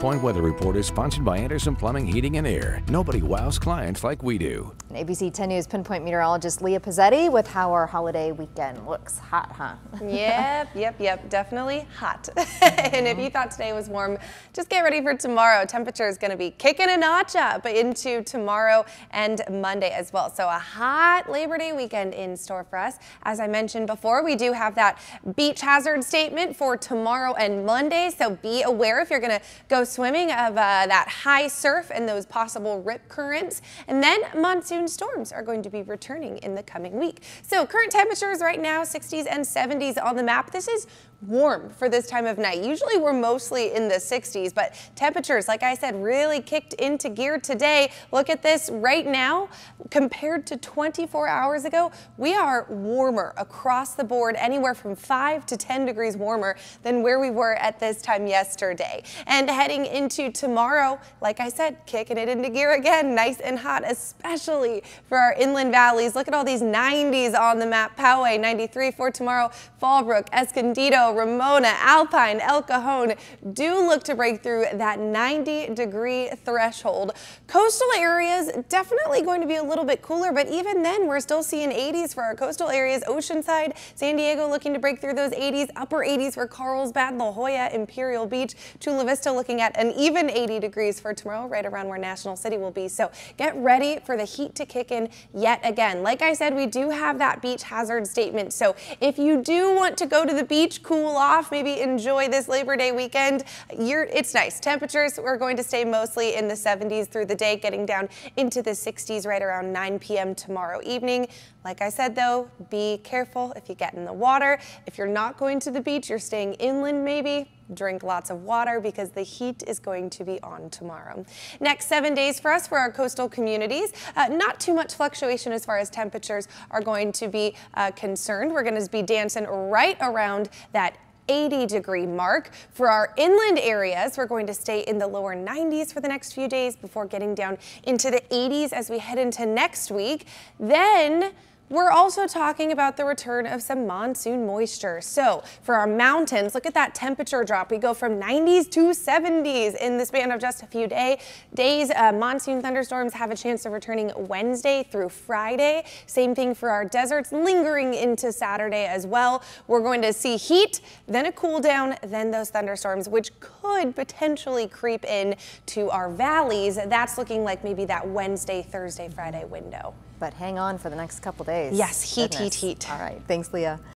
Point Weather Report is sponsored by Anderson Plumbing, Heating, and Air. Nobody wows clients like we do. ABC 10 News Pinpoint meteorologist Leah Pizzetti with how our holiday weekend looks. Hot, huh? yep, yep, yep. Definitely hot. and if mm-hmm. you thought today was warm, just get ready for tomorrow. Temperature is going to be kicking a notch up into tomorrow and Monday as well. So a hot Labor Day weekend in store for us. As I mentioned before, we do have that beach hazard statement for tomorrow and Monday. So be aware if you're going to go swimming of uh, that high surf and those possible rip currents. And then monsoon storms are going to be returning in the coming week. So current temperatures right now, 60s and 70s on the map. This is warm for this time of night. Usually we're mostly in the 60s, but temperatures, like I said, really kicked into gear today. Look at this right now compared to 24 hours ago. We are warmer across the board, anywhere from 5 to 10 degrees warmer than where we were at this time yesterday. And heading into tomorrow, like I said, kicking it into gear again. Nice and hot, especially for our inland valleys. Look at all these 90s on the map. Poway 93 for tomorrow, Fallbrook, Escondido, Ramona, Alpine, El Cajon do look to break through that 90 degree threshold. Coastal areas definitely going to be a little bit cooler, but even then we're still seeing 80s for our coastal areas. Oceanside, San Diego looking to break through those 80s, upper 80s for Carlsbad, La Jolla, Imperial Beach, Chula Vista looking at an even 80 degrees for tomorrow, right around where National City will be. So get ready for the heat to kick in yet again. Like I said, we do have that beach hazard statement. So if you do want to go to the beach, cool cool off, maybe enjoy this Labor Day weekend. You're, it's nice. Temperatures are going to stay mostly in the 70s through the day, getting down into the 60s right around 9 p.m. tomorrow evening. Like I said, though, be careful if you get in the water. If you're not going to the beach, you're staying inland maybe, drink lots of water because the heat is going to be on tomorrow. Next seven days for us for our coastal communities. Uh, not too much fluctuation as far as temperatures are going to be uh, concerned. We're going to be dancing right around that 80 degree mark. For our inland areas, we're going to stay in the lower 90s for the next few days before getting down into the 80s as we head into next week. Then we're also talking about the return of some monsoon moisture. So for our mountains, look at that temperature drop. We go from 90s to 70s in the span of just a few day, days. Uh, monsoon thunderstorms have a chance of returning Wednesday through Friday. Same thing for our deserts lingering into Saturday as well. We're going to see heat, then a cool down, then those thunderstorms, which could potentially creep in to our valleys. That's looking like maybe that Wednesday, Thursday, Friday window. But hang on for the next couple days place. Yes, heat, Goodness. heat, heat. All right. Thanks, Leah.